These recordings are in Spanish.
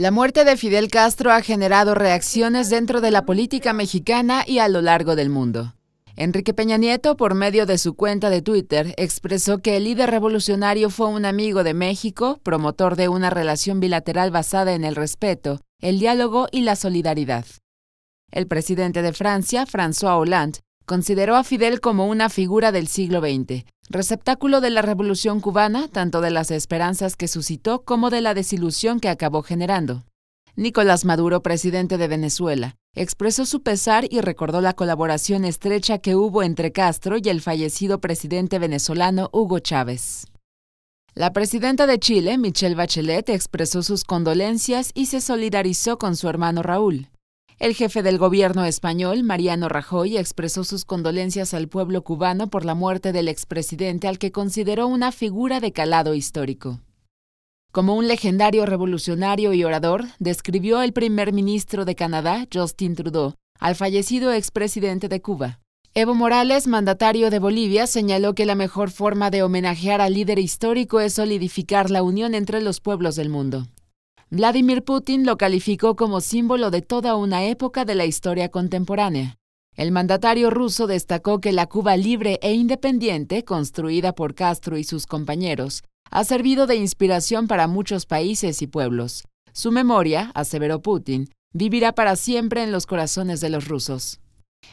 La muerte de Fidel Castro ha generado reacciones dentro de la política mexicana y a lo largo del mundo. Enrique Peña Nieto, por medio de su cuenta de Twitter, expresó que el líder revolucionario fue un amigo de México, promotor de una relación bilateral basada en el respeto, el diálogo y la solidaridad. El presidente de Francia, François Hollande, consideró a Fidel como una figura del siglo XX, receptáculo de la Revolución cubana, tanto de las esperanzas que suscitó como de la desilusión que acabó generando. Nicolás Maduro, presidente de Venezuela, expresó su pesar y recordó la colaboración estrecha que hubo entre Castro y el fallecido presidente venezolano Hugo Chávez. La presidenta de Chile, Michelle Bachelet, expresó sus condolencias y se solidarizó con su hermano Raúl. El jefe del gobierno español, Mariano Rajoy, expresó sus condolencias al pueblo cubano por la muerte del expresidente al que consideró una figura de calado histórico. Como un legendario revolucionario y orador, describió el primer ministro de Canadá, Justin Trudeau, al fallecido expresidente de Cuba. Evo Morales, mandatario de Bolivia, señaló que la mejor forma de homenajear al líder histórico es solidificar la unión entre los pueblos del mundo. Vladimir Putin lo calificó como símbolo de toda una época de la historia contemporánea. El mandatario ruso destacó que la Cuba libre e independiente, construida por Castro y sus compañeros, ha servido de inspiración para muchos países y pueblos. Su memoria, aseveró Putin, vivirá para siempre en los corazones de los rusos.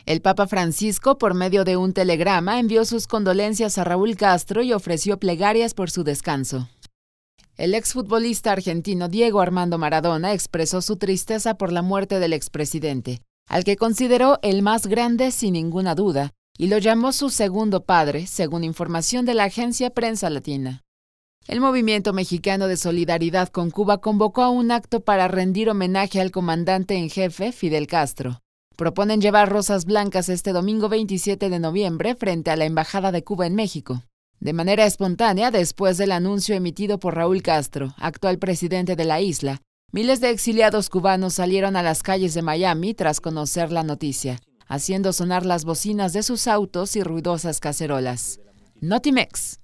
El Papa Francisco, por medio de un telegrama, envió sus condolencias a Raúl Castro y ofreció plegarias por su descanso. El exfutbolista argentino Diego Armando Maradona expresó su tristeza por la muerte del expresidente, al que consideró el más grande sin ninguna duda, y lo llamó su segundo padre, según información de la agencia Prensa Latina. El Movimiento Mexicano de Solidaridad con Cuba convocó a un acto para rendir homenaje al comandante en jefe Fidel Castro. Proponen llevar rosas blancas este domingo 27 de noviembre frente a la Embajada de Cuba en México de manera espontánea después del anuncio emitido por Raúl Castro, actual presidente de la isla. Miles de exiliados cubanos salieron a las calles de Miami tras conocer la noticia, haciendo sonar las bocinas de sus autos y ruidosas cacerolas. Notimex.